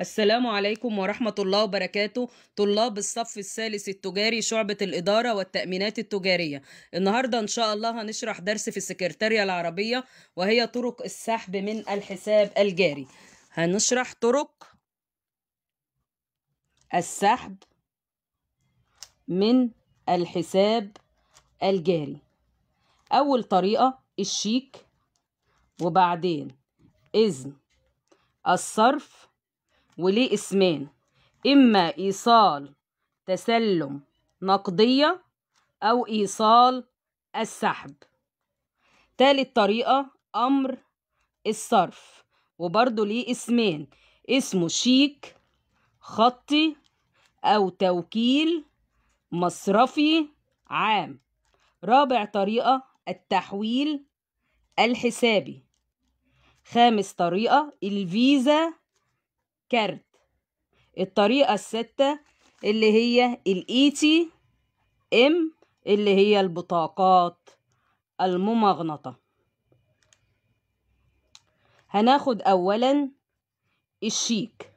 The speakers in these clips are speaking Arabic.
السلام عليكم ورحمة الله وبركاته طلاب الصف الثالث التجاري شعبة الإدارة والتأمينات التجارية النهاردة إن شاء الله هنشرح درس في السكرتارية العربية وهي طرق السحب من الحساب الجاري هنشرح طرق السحب من الحساب الجاري أول طريقة الشيك وبعدين إذن الصرف وليه اسمين إما إيصال تسلم نقدية أو إيصال السحب تالت طريقة أمر الصرف وبرضه ليه اسمين اسمه شيك خطي أو توكيل مصرفي عام رابع طريقة التحويل الحسابي خامس طريقة الفيزا كارت الطريقة الستة اللي هي الاي تي e ام اللي هي البطاقات الممغنطة هناخد اولا الشيك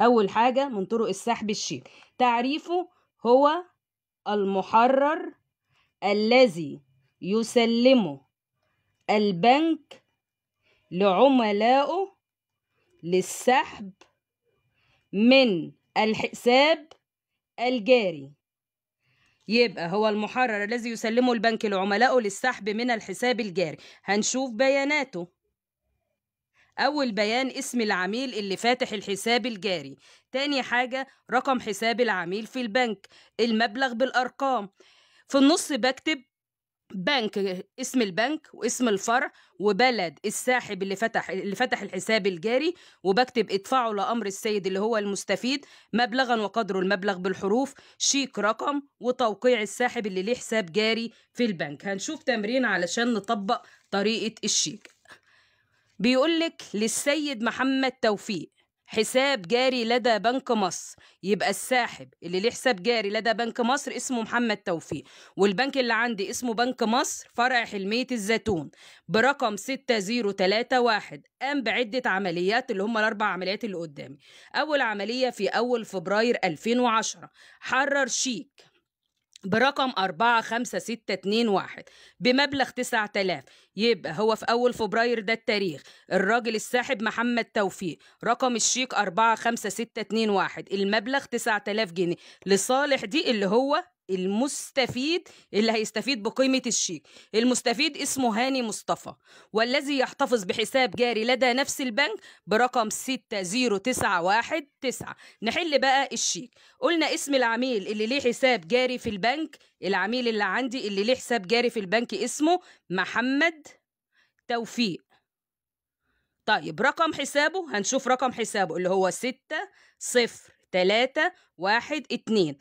اول حاجة من طرق السحب الشيك تعريفه هو المحرر الذي يسلمه البنك لعملائه للسحب من الحساب الجاري يبقى هو المحرر الذي يسلمه البنك لعملائه للسحب من الحساب الجاري هنشوف بياناته أول بيان اسم العميل اللي فاتح الحساب الجاري تاني حاجة رقم حساب العميل في البنك المبلغ بالأرقام في النص بكتب بنك اسم البنك واسم الفرع وبلد الساحب اللي فتح اللي فتح الحساب الجاري وبكتب ادفعوا لامر السيد اللي هو المستفيد مبلغا وقدره المبلغ بالحروف شيك رقم وتوقيع الساحب اللي ليه حساب جاري في البنك هنشوف تمرين علشان نطبق طريقه الشيك بيقولك للسيد محمد توفيق حساب جاري لدى بنك مصر يبقى الساحب اللي ليه حساب جاري لدى بنك مصر اسمه محمد توفيق والبنك اللي عندي اسمه بنك مصر فرع حلمية الزيتون برقم 6031 قام بعدة عمليات اللي هم الأربع عمليات اللي قدامي أول عملية في أول فبراير 2010 حرر شيك برقم واحد بمبلغ 9000 يبقى هو في أول فبراير ده التاريخ الراجل الساحب محمد توفيق رقم الشيك واحد المبلغ 9000 جنيه لصالح دي اللي هو المستفيد اللي هيستفيد بقيمة الشيك المستفيد اسمه هاني مصطفى والذي يحتفظ بحساب جاري لدى نفس البنك برقم 60919 نحل بقى الشيك قلنا اسم العميل اللي ليه حساب جاري في البنك العميل اللي عندي اللي ليه حساب جاري في البنك اسمه محمد توفيق طيب رقم حسابه هنشوف رقم حسابه اللي هو ستة صفر تلاتة واحد اتنين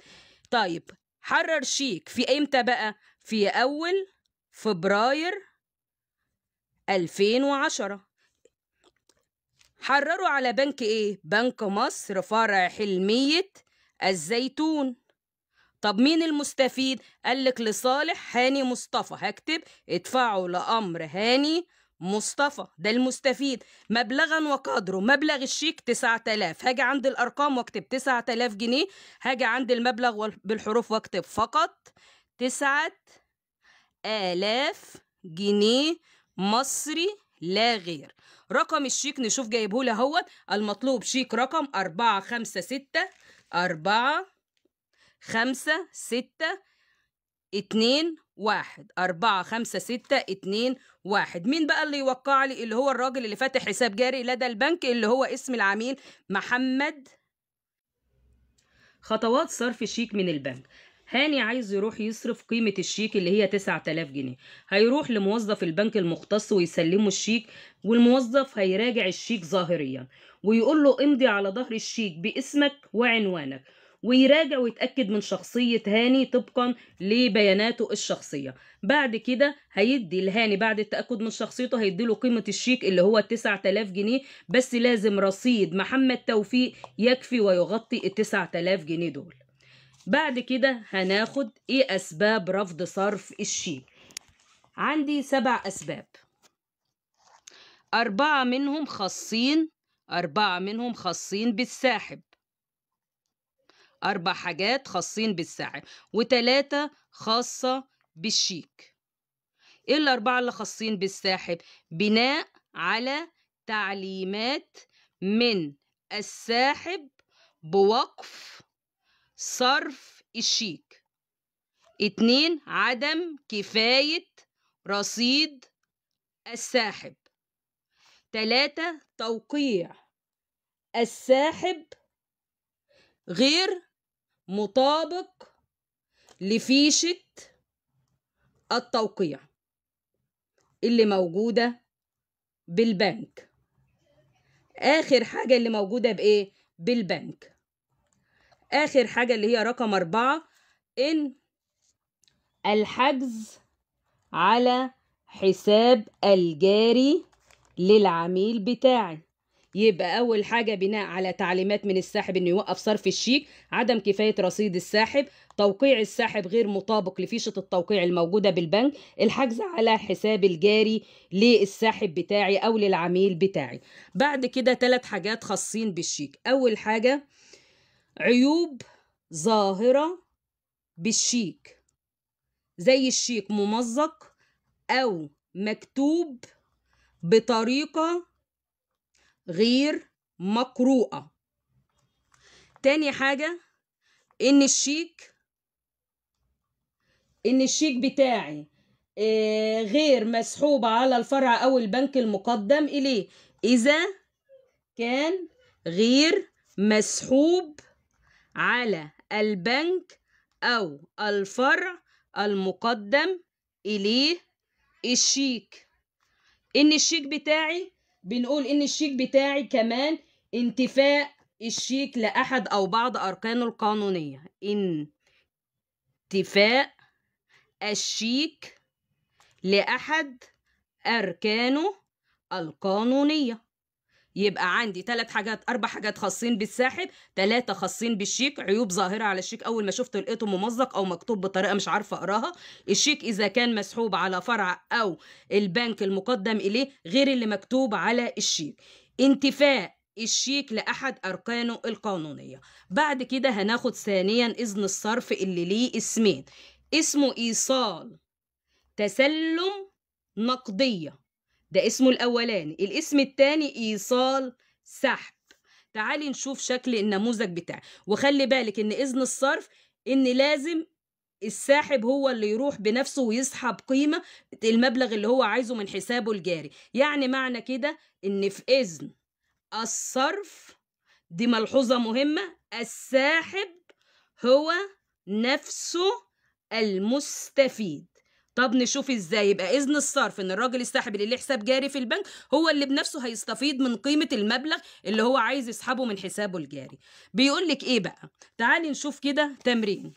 طيب حرر شيك في امتى بقى في اول فبراير 2010 حرروا على بنك ايه بنك مصر فرع حلمية الزيتون طب مين المستفيد قالك لصالح هاني مصطفى هكتب ادفعوا لامر هاني مصطفى ده المستفيد مبلغا وقدره مبلغ الشيك 9000 هاجي عند الارقام واكتب 9000 جنيه هاجي عند المبلغ بالحروف واكتب فقط 9000 جنيه مصري لا غير رقم الشيك نشوف جايبه له اهوت المطلوب شيك رقم 456 4 5 6 اتنين واحد أربعة خمسة ستة اتنين واحد مين بقى اللي يوقع لي اللي هو الراجل اللي فاتح حساب جاري لدى البنك اللي هو اسم العميل محمد خطوات صرف شيك من البنك هاني عايز يروح يصرف قيمة الشيك اللي هي تلاف جنيه هيروح لموظف البنك المختص ويسلمه الشيك والموظف هيراجع الشيك ظاهريا ويقول له امضي على ظهر الشيك باسمك وعنوانك ويراجع ويتأكد من شخصية هاني طبقا لبياناته الشخصية بعد كده هيدي لهاني بعد التأكد من شخصيته هيدي له قيمة الشيك اللي هو 9000 جنيه بس لازم رصيد محمد توفيق يكفي ويغطي ال 9000 جنيه دول بعد كده هناخد ايه اسباب رفض صرف الشيك عندي سبع اسباب أربعة منهم خاصين أربعة منهم خاصين بالساحب أربع حاجات خاصين بالساعة وتلاتة خاصة بالشيك إيه الأربعة اللي خاصين بالساحب بناء على تعليمات من الساحب بوقف صرف الشيك اتنين عدم كفاية رصيد الساحب تلاتة توقيع الساحب غير مطابق لفيشة التوقيع اللي موجودة بالبنك آخر حاجة اللي موجودة بإيه؟ بالبنك آخر حاجة اللي هي رقم أربعة إن الحجز على حساب الجاري للعميل بتاعي يبقى اول حاجه بناء على تعليمات من الساحب انه يوقف صرف الشيك عدم كفايه رصيد الساحب توقيع الساحب غير مطابق لفيشه التوقيع الموجوده بالبنك الحجز على حساب الجاري للساحب بتاعي او للعميل بتاعي بعد كده ثلاث حاجات خاصين بالشيك اول حاجه عيوب ظاهره بالشيك زي الشيك ممزق او مكتوب بطريقه غير مقروءة تاني حاجة إن الشيك إن الشيك بتاعي آه، غير مسحوب على الفرع أو البنك المقدم إليه إذا كان غير مسحوب على البنك أو الفرع المقدم إليه الشيك إن الشيك بتاعي بنقول ان الشيك بتاعي كمان انتفاء الشيك لأحد أو بعض أركانه القانونية انتفاء الشيك لأحد أركانه القانونية يبقى عندي ثلاث حاجات اربع حاجات خاصين بالساحب ثلاثه خاصين بالشيك عيوب ظاهره على الشيك اول ما شفته لقيته ممزق او مكتوب بطريقه مش عارفه اقراها الشيك اذا كان مسحوب على فرع او البنك المقدم اليه غير اللي مكتوب على الشيك انتفاء الشيك لأحد أركانه القانونية بعد كده هناخد ثانيا إذن الصرف اللي ليه اسمين اسمه إيصال تسلم نقدية ده اسمه الاولاني الاسم الثاني ايصال سحب تعالي نشوف شكل النموذج بتاعي وخلي بالك ان اذن الصرف ان لازم الساحب هو اللي يروح بنفسه ويسحب قيمة المبلغ اللي هو عايزه من حسابه الجاري يعني معنى كده ان في اذن الصرف دي ملحوظة مهمة الساحب هو نفسه المستفيد طب نشوف ازاي يبقى اذن الصرف ان الراجل الساحب اللي ليه حساب جاري في البنك هو اللي بنفسه هيستفيد من قيمه المبلغ اللي هو عايز يسحبه من حسابه الجاري بيقول لك ايه بقى تعالي نشوف كده تمرين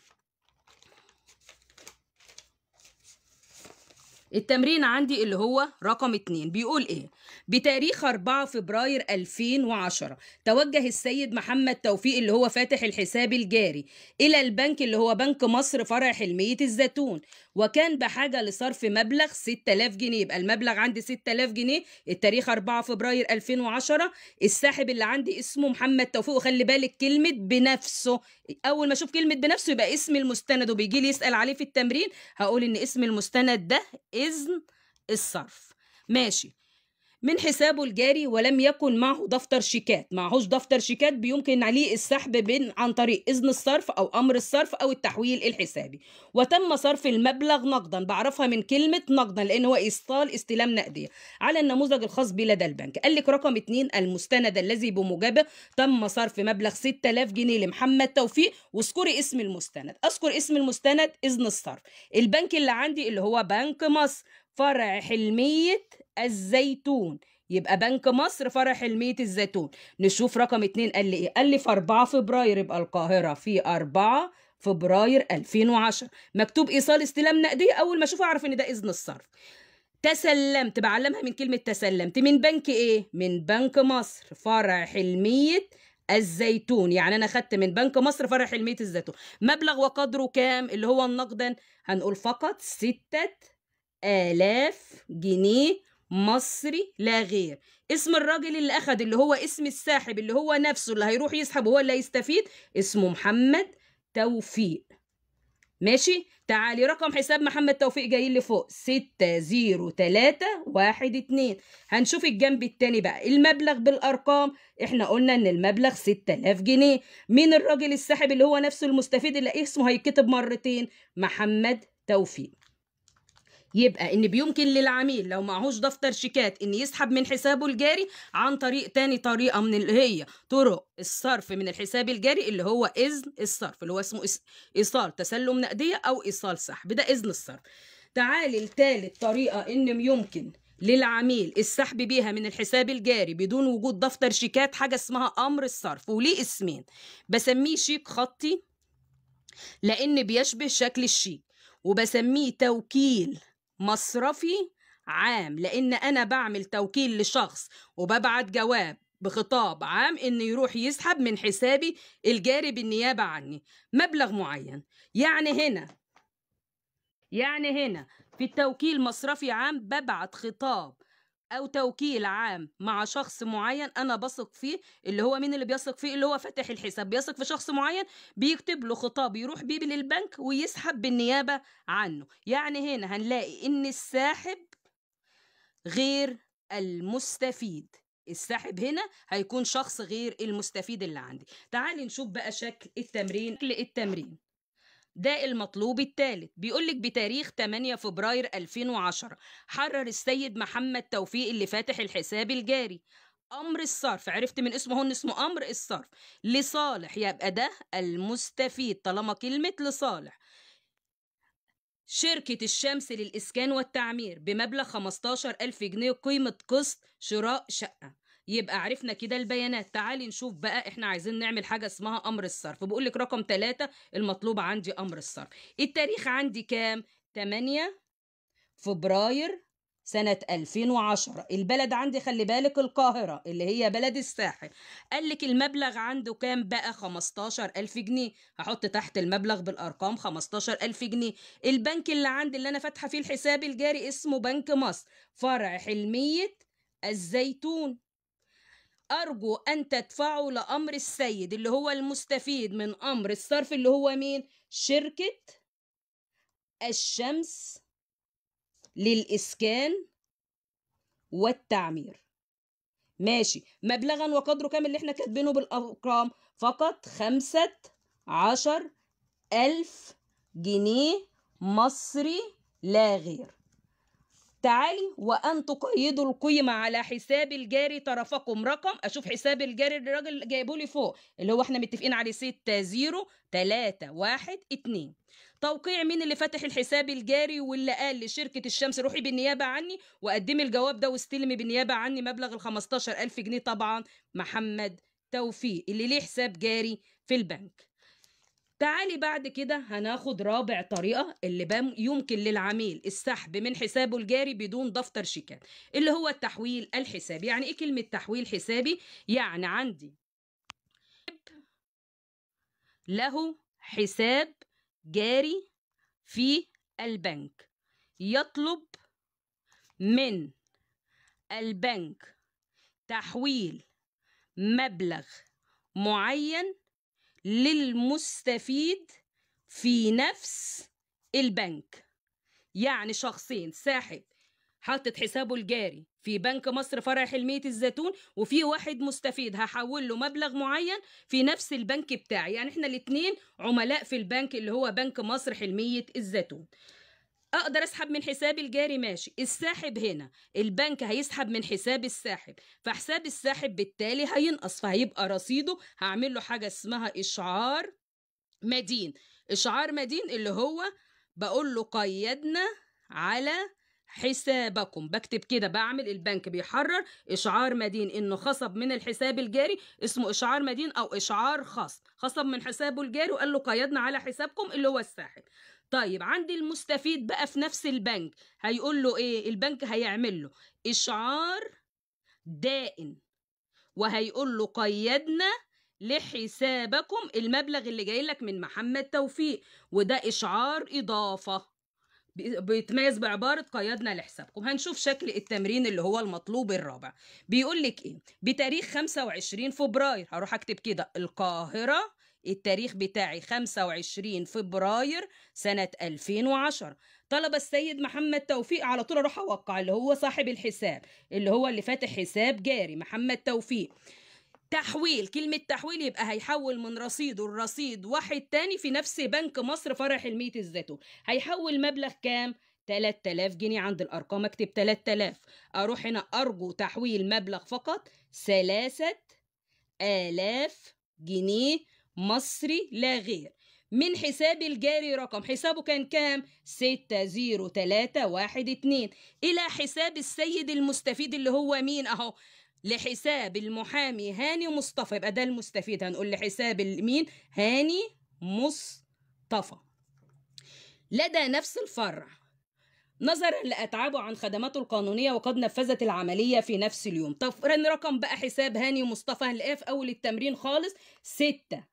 التمرين عندي اللي هو رقم اتنين بيقول ايه بتاريخ 4 فبراير 2010 توجه السيد محمد توفيق اللي هو فاتح الحساب الجاري إلى البنك اللي هو بنك مصر فرع حلمية الزيتون وكان بحاجة لصرف مبلغ 6000 جنيه يبقى المبلغ عندي 6000 جنيه التاريخ 4 فبراير 2010 الساحب اللي عندي اسمه محمد توفيق وخلي بالك كلمة بنفسه أول ما أشوف كلمة بنفسه يبقى اسم المستند وبيجي لي يسأل عليه في التمرين هقول إن اسم المستند ده إذن الصرف ماشي من حسابه الجاري ولم يكن معه دفتر شيكات معهوش دفتر شيكات بيمكن عليه السحب بين عن طريق إذن الصرف أو أمر الصرف أو التحويل الحسابي وتم صرف المبلغ نقدا بعرفها من كلمة نقدا لأن هو إيصال استلام نقدية على النموذج الخاص بي لدى البنك قال لك رقم 2 المستند الذي بموجبه تم صرف مبلغ 6000 جنيه لمحمد توفيق واذكري اسم المستند أذكر اسم المستند إذن الصرف البنك اللي عندي اللي هو بنك مصر فرع حلمية الزيتون يبقى بنك مصر فرع حلمية الزيتون نشوف رقم اتنين قال لي ايه قال لي في 4 فبراير يبقى القاهرة في 4 فبراير 2010 مكتوب ايصال استلام نقدية اول ما اشوفه اعرف ان ده اذن الصرف تسلمت بعلمها من كلمة تسلمت من بنك ايه من بنك مصر فرع حلمية الزيتون يعني انا خدت من بنك مصر فرع حلمية الزيتون مبلغ وقدره كام اللي هو النقدا هنقول فقط ستة آلاف جنيه مصري لا غير اسم الراجل اللي أخد اللي هو اسم الساحب اللي هو نفسه اللي هيروح يسحب هو اللي هيستفيد اسمه محمد توفيق ماشي تعالي رقم حساب محمد توفيق جاي اللي فوق ستة زيرو تلاتة واحد اتنين هنشوف الجنب التاني بقى المبلغ بالأرقام احنا قلنا ان المبلغ ستة آلاف جنيه مين الراجل الساحب اللي هو نفسه المستفيد اللي اسمه هيتكتب مرتين محمد توفيق يبقى ان بيمكن للعميل لو معهوش دفتر شيكات ان يسحب من حسابه الجاري عن طريق تاني طريقه من اللي هي طرق الصرف من الحساب الجاري اللي هو اذن الصرف اللي هو اسمه ايصال تسلم نقديه او ايصال سحب ده اذن الصرف تعالي لتالت طريقه ان يمكن للعميل السحب بيها من الحساب الجاري بدون وجود دفتر شيكات حاجه اسمها امر الصرف وليه اسمين بسميه شيك خطي لان بيشبه شكل الشيك وبسميه توكيل مصرفي عام لان انا بعمل توكيل لشخص وببعت جواب بخطاب عام ان يروح يسحب من حسابي الجاري بالنيابه عني مبلغ معين يعني هنا يعني هنا في التوكيل مصرفي عام ببعت خطاب او توكيل عام مع شخص معين انا بثق فيه اللي هو مين اللي بيثق فيه اللي هو فاتح الحساب بيثق في شخص معين بيكتب له خطاب يروح بيه للبنك ويسحب بالنيابه عنه يعني هنا هنلاقي ان الساحب غير المستفيد الساحب هنا هيكون شخص غير المستفيد اللي عندي تعالي نشوف بقى شكل التمرين شكل التمرين ده المطلوب الثالث بيقول لك بتاريخ 8 فبراير 2010 حرر السيد محمد توفيق اللي فاتح الحساب الجاري امر الصرف عرفت من اسمه هون اسمه امر الصرف لصالح يبقى ده المستفيد طالما كلمه لصالح شركة الشمس للإسكان والتعمير بمبلغ 15 ألف جنيه قيمة قسط شراء شقة يبقى عرفنا كده البيانات تعالي نشوف بقى احنا عايزين نعمل حاجه اسمها امر الصرف بقول لك رقم ثلاثة المطلوب عندي امر الصرف التاريخ عندي كام 8 فبراير سنة 2010 البلد عندي خلي بالك القاهرة اللي هي بلد الساحل قال لك المبلغ عنده كام بقى 15000 جنيه هحط تحت المبلغ بالأرقام 15000 جنيه البنك اللي عندي اللي أنا فاتحة فيه الحساب الجاري اسمه بنك مصر فرع حلمية الزيتون أرجو أن تدفعوا لأمر السيد اللي هو المستفيد من أمر الصرف اللي هو مين؟ شركة الشمس للإسكان والتعمير ماشي مبلغا وقدره كام اللي احنا كاتبينه بالأرقام فقط خمسة عشر ألف جنيه مصري لا غير تعالي وأن تقيدوا القيمة على حساب الجاري طرفكم رقم أشوف حساب الجاري الراجل جايبه لي فوق اللي هو احنا متفقين عليه 6 0 3 1 2 توقيع مين اللي فاتح الحساب الجاري واللي قال لشركة الشمس روحي بالنيابة عني وقدمي الجواب ده واستلمي بالنيابة عني مبلغ ال 15000 جنيه طبعا محمد توفيق اللي ليه حساب جاري في البنك تعالي بعد كده هناخد رابع طريقة اللي يمكن للعميل السحب من حسابه الجاري بدون دفتر شيكات اللي هو التحويل الحسابي يعني ايه كلمة تحويل حسابي يعني عندي له حساب جاري في البنك يطلب من البنك تحويل مبلغ معين للمستفيد في نفس البنك يعني شخصين ساحب حاطط حسابه الجاري في بنك مصر فرع حلمية الزيتون وفي واحد مستفيد هحول له مبلغ معين في نفس البنك بتاعي يعني احنا الاتنين عملاء في البنك اللي هو بنك مصر حلمية الزيتون اقدر اسحب من حساب الجاري ماشي الساحب هنا البنك هيسحب من حساب الساحب فحساب الساحب بالتالي هينقص فهيبقى رصيده هعمل له حاجه اسمها اشعار مدين اشعار مدين اللي هو بقول له قيدنا على حسابكم بكتب كده بعمل البنك بيحرر اشعار مدين انه خصب من الحساب الجاري اسمه اشعار مدين او اشعار خاص خصب من حسابه الجاري وقال له قيدنا على حسابكم اللي هو الساحب طيب عندي المستفيد بقى في نفس البنك هيقول له ايه البنك هيعمل له اشعار دائن وهيقول له قيدنا لحسابكم المبلغ اللي جاي لك من محمد توفيق وده اشعار اضافه بيتميز بعبارة قيدنا لحسابكم هنشوف شكل التمرين اللي هو المطلوب الرابع بيقول لك ايه بتاريخ 25 فبراير هروح اكتب كده القاهرة التاريخ بتاعي 25 فبراير سنة 2010 طلب السيد محمد توفيق على طول اروح اوقع اللي هو صاحب الحساب اللي هو اللي فاتح حساب جاري محمد توفيق تحويل كلمة تحويل يبقى هيحول من رصيده الرصيد واحد تاني في نفس بنك مصر فرح الميت الزيتون هيحول مبلغ كام 3000 جنيه عند الأرقام أكتب 3000 أروح هنا أرجو تحويل مبلغ فقط ثلاثة آلاف جنيه مصري لا غير من حساب الجاري رقم حسابه كان كام 60312 الى حساب السيد المستفيد اللي هو مين اهو لحساب المحامي هاني مصطفى يبقى ده المستفيد هنقول لحساب مين هاني مصطفى لدى نفس الفرع نظرا لأتعابه عن خدماته القانونية وقد نفذت العملية في نفس اليوم طب رقم بقى حساب هاني مصطفى هنلاقيه في أول التمرين خالص ستة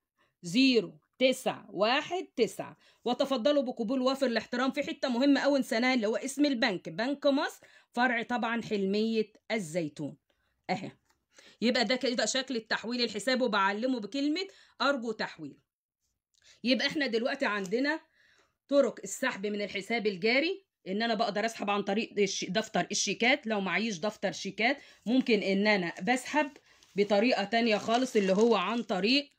زيرو تسعة واحد تسعة وتفضلوا بقبول وافر الاحترام في حتة مهمة أوي نسيناها اللي هو اسم البنك بنك مصر فرع طبعا حلمية الزيتون أهي يبقى ده كده شكل التحويل الحساب وبعلمه بكلمة أرجو تحويل يبقى احنا دلوقتي عندنا طرق السحب من الحساب الجاري ان انا بقدر اسحب عن طريق دفتر الشيكات لو معيش دفتر شيكات ممكن ان انا بسحب بطريقة تانية خالص اللي هو عن طريق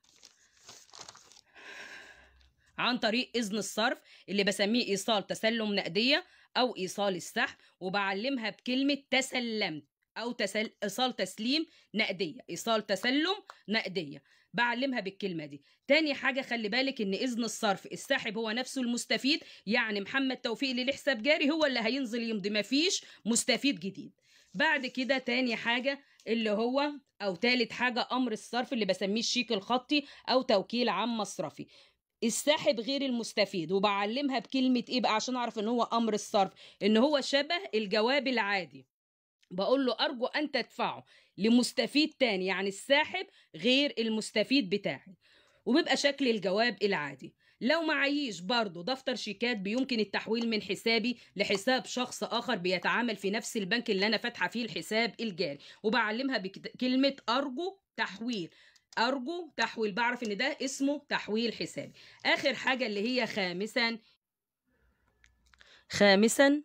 عن طريق إذن الصرف اللي بسميه إيصال تسلم نقدية أو إيصال السحب وبعلمها بكلمة تسلمت أو تسل... إيصال تسليم نقدية إيصال تسلم نقدية بعلمها بالكلمة دي تاني حاجة خلي بالك إن إذن الصرف الساحب هو نفسه المستفيد يعني محمد توفيق اللي لحساب جاري هو اللي هينزل يمضي مفيش مستفيد جديد بعد كده تاني حاجة اللي هو أو تالت حاجة أمر الصرف اللي بسميه الشيك الخطي أو توكيل عام مصرفي الساحب غير المستفيد وبعلمها بكلمه ايه بقى عشان اعرف ان هو امر الصرف ان هو شبه الجواب العادي بقول له ارجو ان تدفعه لمستفيد تاني يعني الساحب غير المستفيد بتاعي وبيبقى شكل الجواب العادي لو معيش برضه دفتر شيكات بيمكن التحويل من حسابي لحساب شخص اخر بيتعامل في نفس البنك اللي انا فاتحه فيه الحساب الجاري وبعلمها بكلمه ارجو تحويل أرجو تحويل بعرف إن ده اسمه تحويل حسابي آخر حاجة اللي هي خامسا خامسا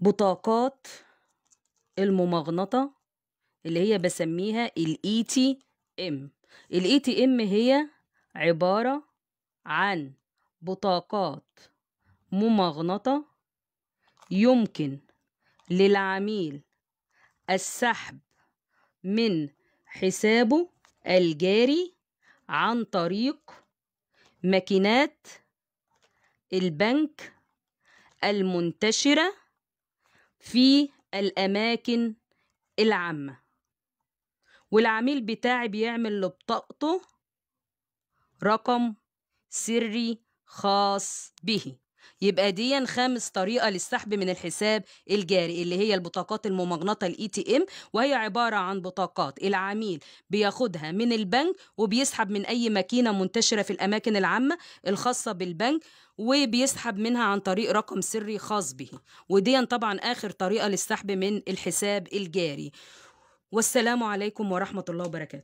بطاقات الممغنطة اللي هي بسميها الاي تي e ام الاي تي e ام هي عبارة عن بطاقات ممغنطة يمكن للعميل السحب من حسابه الجاري عن طريق ماكينات البنك المنتشرة في الأماكن العامة والعميل بتاعي بيعمل لبطاقته رقم سري خاص به يبقى دي خامس طريقه للسحب من الحساب الجاري اللي هي البطاقات الممغنطه الاي تي ام وهي عباره عن بطاقات العميل بياخدها من البنك وبيسحب من اي ماكينه منتشره في الاماكن العامه الخاصه بالبنك وبيسحب منها عن طريق رقم سري خاص به ودي طبعا اخر طريقه للسحب من الحساب الجاري والسلام عليكم ورحمه الله وبركاته